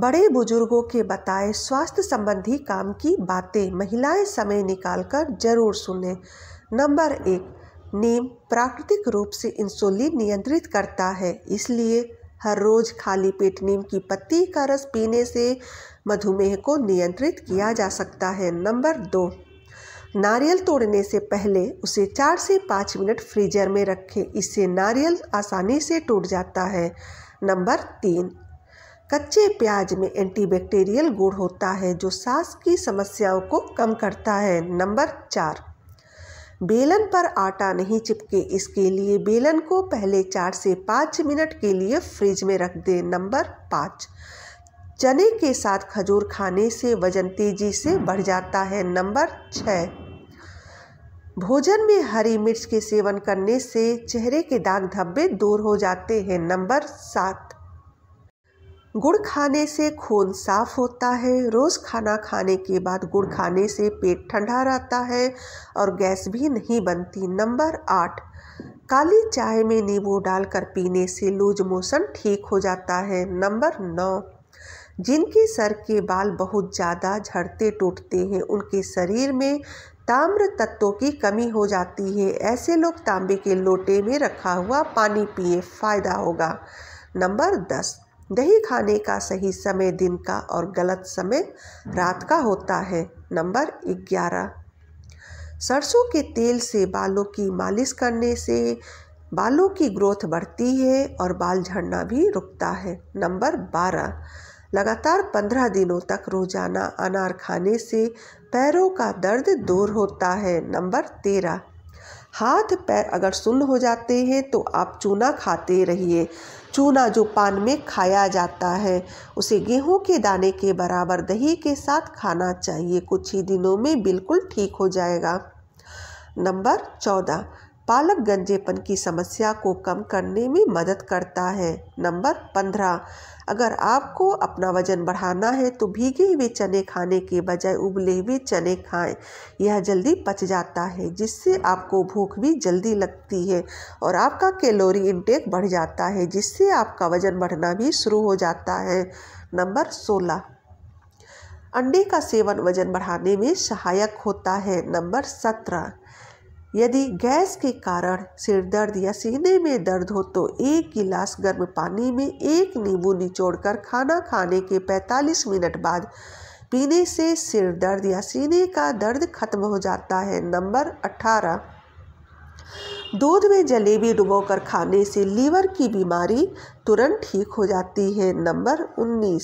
बड़े बुजुर्गों के बताए स्वास्थ्य संबंधी काम की बातें महिलाएं समय निकालकर जरूर सुने नंबर एक नीम प्राकृतिक रूप से इंसुलिन नियंत्रित करता है इसलिए हर रोज खाली पेट नीम की पत्ती का रस पीने से मधुमेह को नियंत्रित किया जा सकता है नंबर दो नारियल तोड़ने से पहले उसे चार से पाँच मिनट फ्रीजर में रखें इससे नारियल आसानी से टूट जाता है नंबर तीन कच्चे प्याज में एंटीबैक्टीरियल गुण होता है जो सांस की समस्याओं को कम करता है नंबर चार बेलन पर आटा नहीं चिपके इसके लिए बेलन को पहले चार से पाँच मिनट के लिए फ्रिज में रख दें नंबर पाँच चने के साथ खजूर खाने से वजन तेजी से बढ़ जाता है नंबर छः भोजन में हरी मिर्च के सेवन करने से चेहरे के दाग धब्बे दूर हो जाते हैं नंबर सात गुड़ खाने से खून साफ होता है रोज़ खाना खाने के बाद गुड़ खाने से पेट ठंडा रहता है और गैस भी नहीं बनती नंबर आठ काली चाय में नींबू डालकर पीने से लूज मोशन ठीक हो जाता है नंबर नौ जिनके सर के बाल बहुत ज़्यादा झड़ते टूटते हैं उनके शरीर में ताम्र तत्वों की कमी हो जाती है ऐसे लोग तांबे के लोटे में रखा हुआ पानी पिए फायदा होगा नंबर दस दही खाने का सही समय दिन का और गलत समय रात का होता है नंबर ग्यारह सरसों के तेल से बालों की मालिश करने से बालों की ग्रोथ बढ़ती है और बाल झड़ना भी रुकता है नंबर बारह लगातार पंद्रह दिनों तक रोजाना अनार खाने से पैरों का दर्द दूर होता है नंबर तेरह हाथ पैर अगर सुन्न हो जाते हैं तो आप चूना खाते रहिए चूना जो पान में खाया जाता है उसे गेहूं के दाने के बराबर दही के साथ खाना चाहिए कुछ ही दिनों में बिल्कुल ठीक हो जाएगा नंबर चौदह पालक गंजेपन की समस्या को कम करने में मदद करता है नंबर पंद्रह अगर आपको अपना वजन बढ़ाना है तो भीगे हुए चने खाने के बजाय उबले हुए चने खाएं यह जल्दी पच जाता है जिससे आपको भूख भी जल्दी लगती है और आपका कैलोरी इंटेक बढ़ जाता है जिससे आपका वजन बढ़ना भी शुरू हो जाता है नंबर सोलह अंडे का सेवन वजन बढ़ाने में सहायक होता है नंबर सत्रह यदि गैस के कारण सिर दर्द या सीने में दर्द हो तो एक गिलास गर्म पानी में एक नींबू निचोड़कर खाना खाने के 45 मिनट बाद पीने से सिर दर्द या सीने का दर्द खत्म हो जाता है नंबर 18 दूध में जलेबी डुबोकर खाने से लीवर की बीमारी तुरंत ठीक हो जाती है नंबर 19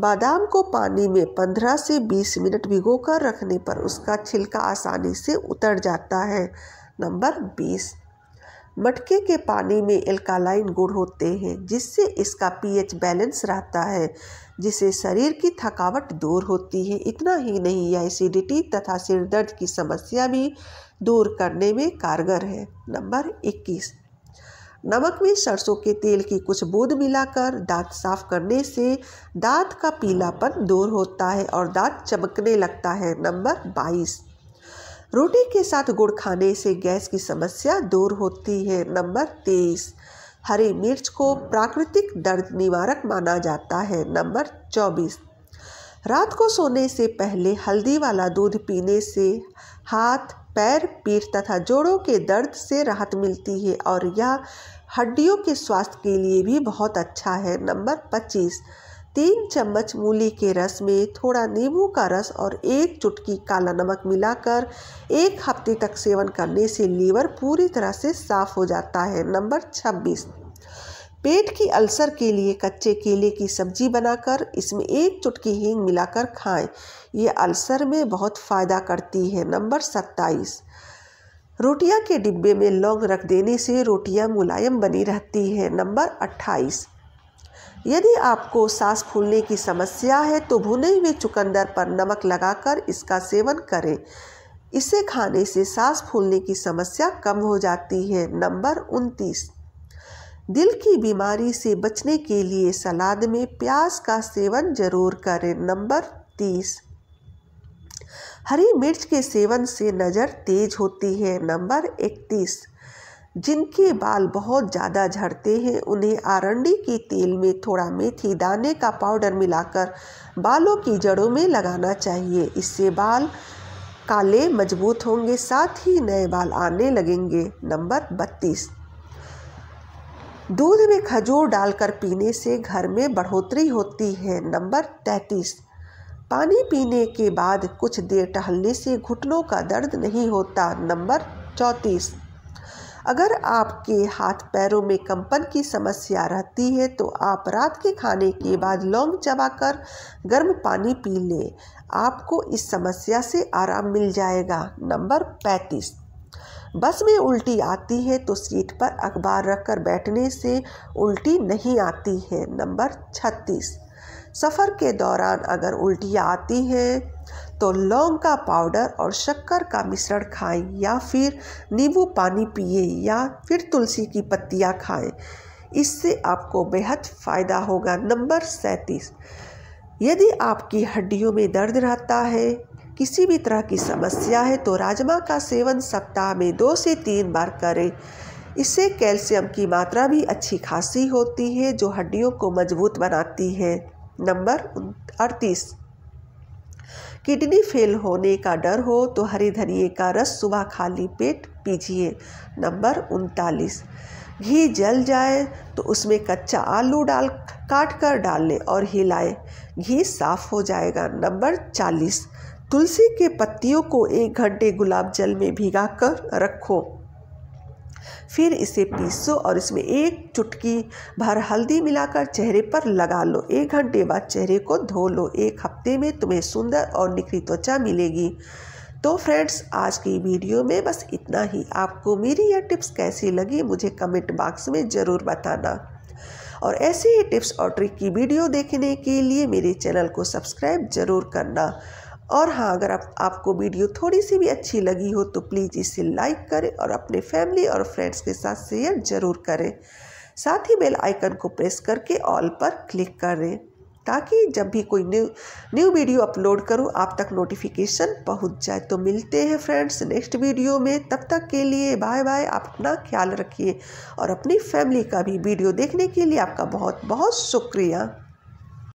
बादाम को पानी में 15 से 20 मिनट भिगोकर रखने पर उसका छिलका आसानी से उतर जाता है नंबर 20 मटके के पानी में एल्कालाइन गुण होते हैं जिससे इसका पीएच बैलेंस रहता है जिससे शरीर की थकावट दूर होती है इतना ही नहीं यह एसिडिटी तथा सिर दर्द की समस्या भी दूर करने में कारगर है नंबर इक्कीस नमक में सरसों के तेल की कुछ बूंद मिलाकर दांत साफ करने से दांत का पीलापन दूर होता है और दांत चमकने लगता है नंबर बाईस रोटी के साथ गुड़ खाने से गैस की समस्या दूर होती है नंबर तेईस हरी मिर्च को प्राकृतिक दर्द निवारक माना जाता है नंबर चौबीस रात को सोने से पहले हल्दी वाला दूध पीने से हाथ पैर पीठ तथा जोड़ों के दर्द से राहत मिलती है और यह हड्डियों के स्वास्थ्य के लिए भी बहुत अच्छा है नंबर पच्चीस तीन चम्मच मूली के रस में थोड़ा नींबू का रस और एक चुटकी काला नमक मिलाकर एक हफ्ते तक सेवन करने से लीवर पूरी तरह से साफ हो जाता है नंबर छब्बीस पेट की अल्सर के लिए कच्चे केले की सब्जी बनाकर इसमें एक चुटकी हींग मिलाकर खाएं। ये अल्सर में बहुत फ़ायदा करती है नंबर सत्ताईस रोटियां के डिब्बे में लौंग रख देने से रोटियां मुलायम बनी रहती हैं नंबर अट्ठाईस यदि आपको सांस फूलने की समस्या है तो भुने हुए चुकंदर पर नमक लगाकर इसका सेवन करें इसे खाने से सांस फूलने की समस्या कम हो जाती है नंबर उनतीस दिल की बीमारी से बचने के लिए सलाद में प्याज का सेवन जरूर करें नंबर तीस हरी मिर्च के सेवन से नज़र तेज होती है नंबर इकतीस जिनके बाल बहुत ज़्यादा झड़ते हैं उन्हें आरंडी के तेल में थोड़ा मेथी दाने का पाउडर मिलाकर बालों की जड़ों में लगाना चाहिए इससे बाल काले मजबूत होंगे साथ ही नए बाल आने लगेंगे नंबर बत्तीस दूध में खजूर डालकर पीने से घर में बढ़ोतरी होती है नंबर तैंतीस पानी पीने के बाद कुछ देर टहलने से घुटनों का दर्द नहीं होता नंबर चौंतीस अगर आपके हाथ पैरों में कंपन की समस्या रहती है तो आप रात के खाने के बाद लौंग चबाकर गर्म पानी पी लें आपको इस समस्या से आराम मिल जाएगा नंबर पैंतीस बस में उल्टी आती है तो सीट पर अखबार रखकर बैठने से उल्टी नहीं आती है नंबर छत्तीस सफ़र के दौरान अगर उल्टियाँ आती हैं तो लौंग का पाउडर और शक्कर का मिश्रण खाएं या फिर नींबू पानी पिए या फिर तुलसी की पत्तियाँ खाएं इससे आपको बेहद फ़ायदा होगा नंबर सैंतीस यदि आपकी हड्डियों में दर्द रहता है किसी भी तरह की समस्या है तो राजमा का सेवन सप्ताह में दो से तीन बार करें इससे कैल्शियम की मात्रा भी अच्छी खासी होती है जो हड्डियों को मजबूत बनाती है नंबर अड़तीस किडनी फेल होने का डर हो तो हरे धनिए का रस सुबह खाली पेट पीजिए नंबर उनतालीस घी जल जाए तो उसमें कच्चा आलू डाल काट कर डाल लें और हिलाए घी साफ हो जाएगा नंबर चालीस तुलसी के पत्तियों को एक घंटे गुलाब जल में भिगा कर रखो फिर इसे पीसो और इसमें एक चुटकी भर हल्दी मिलाकर चेहरे पर लगा लो एक घंटे बाद चेहरे को धो लो एक हफ्ते में तुम्हें सुंदर और निखरी त्वचा मिलेगी तो फ्रेंड्स आज की वीडियो में बस इतना ही आपको मेरी यह टिप्स कैसी लगी मुझे कमेंट बॉक्स में ज़रूर बताना और ऐसे ही टिप्स और ट्रिक की वीडियो देखने के लिए मेरे चैनल को सब्सक्राइब ज़रूर करना और हाँ अगर आप, आपको वीडियो थोड़ी सी भी अच्छी लगी हो तो प्लीज़ इसे लाइक करें और अपने फैमिली और फ्रेंड्स के साथ शेयर ज़रूर करें साथ ही बेल आइकन को प्रेस करके ऑल पर क्लिक करें ताकि जब भी कोई न्यू न्यू वीडियो अपलोड करूँ आप तक नोटिफिकेशन पहुँच जाए तो मिलते हैं फ्रेंड्स नेक्स्ट वीडियो में तब तक के लिए बाय बाय आप अपना ख्याल रखिए और अपनी फैमिली का भी वीडियो देखने के लिए आपका बहुत बहुत शुक्रिया